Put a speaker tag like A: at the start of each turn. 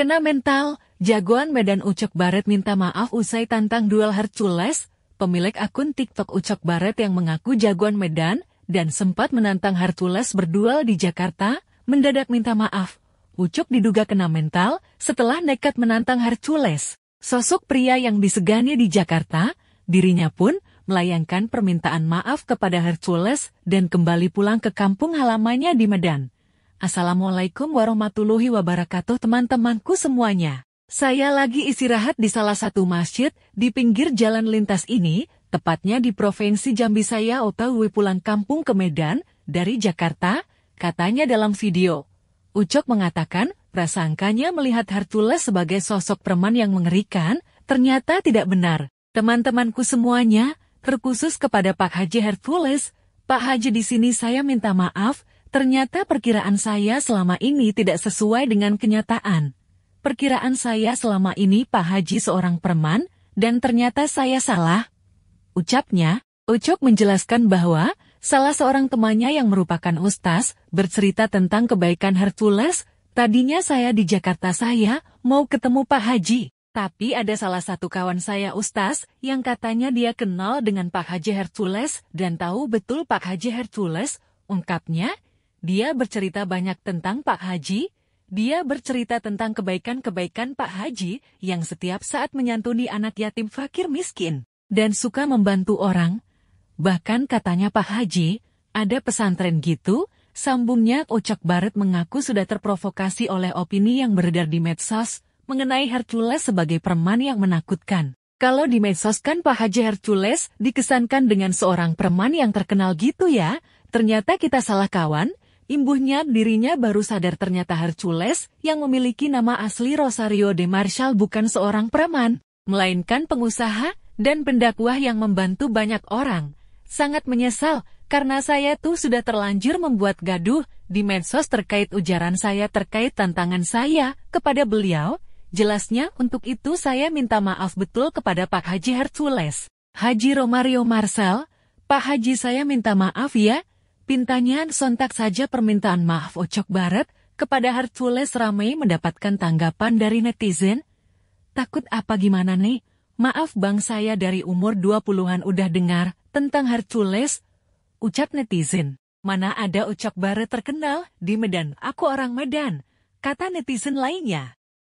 A: Kena mental, jagoan Medan Ucok Baret minta maaf usai tantang duel Hercules, pemilik akun TikTok Ucok Baret yang mengaku jagoan Medan, dan sempat menantang Hercules berduel di Jakarta, mendadak minta maaf. Ucok diduga kena mental setelah nekat menantang Hercules. Sosok pria yang disegani di Jakarta, dirinya pun melayangkan permintaan maaf kepada Hercules dan kembali pulang ke kampung halamannya di Medan. Assalamualaikum warahmatullahi wabarakatuh teman-temanku semuanya. Saya lagi istirahat di salah satu masjid di pinggir jalan lintas ini, tepatnya di Provinsi Jambi saya otw pulang kampung ke Medan dari Jakarta, katanya dalam video. Ucok mengatakan, prasangkanya melihat Hercules sebagai sosok preman yang mengerikan, ternyata tidak benar. Teman-temanku semuanya, terkhusus kepada Pak Haji Hercules, Pak Haji di sini saya minta maaf, Ternyata perkiraan saya selama ini tidak sesuai dengan kenyataan. Perkiraan saya selama ini Pak Haji seorang perman dan ternyata saya salah. Ucapnya, Ucok menjelaskan bahwa salah seorang temannya yang merupakan ustaz bercerita tentang kebaikan Hercules. Tadinya saya di Jakarta saya mau ketemu Pak Haji, tapi ada salah satu kawan saya ustaz yang katanya dia kenal dengan Pak Haji Hercules dan tahu betul Pak Haji Hercules, ungkapnya dia bercerita banyak tentang Pak Haji, dia bercerita tentang kebaikan-kebaikan Pak Haji yang setiap saat menyantuni anak yatim fakir miskin dan suka membantu orang. Bahkan katanya Pak Haji, ada pesantren gitu, sambungnya Ocak Barat mengaku sudah terprovokasi oleh opini yang beredar di medsos mengenai Hercules sebagai preman yang menakutkan. Kalau di medsos kan Pak Haji Hercules dikesankan dengan seorang preman yang terkenal gitu ya, ternyata kita salah kawan, Imbuhnya dirinya baru sadar ternyata Hercules yang memiliki nama asli Rosario de Marshall bukan seorang preman, melainkan pengusaha dan pendakwah yang membantu banyak orang. Sangat menyesal karena saya tuh sudah terlanjur membuat gaduh di medsos terkait ujaran saya terkait tantangan saya kepada beliau. Jelasnya untuk itu saya minta maaf betul kepada Pak Haji Hercules. Haji Romario Marcel, Pak Haji saya minta maaf ya, Pintanyaan sontak saja permintaan maaf Ocok Barat kepada Hercules ramai mendapatkan tanggapan dari netizen. Takut apa gimana nih? Maaf bang saya dari umur 20-an udah dengar tentang Hercules, ucap netizen. Mana ada Ocok Barat terkenal di Medan, aku orang Medan, kata netizen lainnya.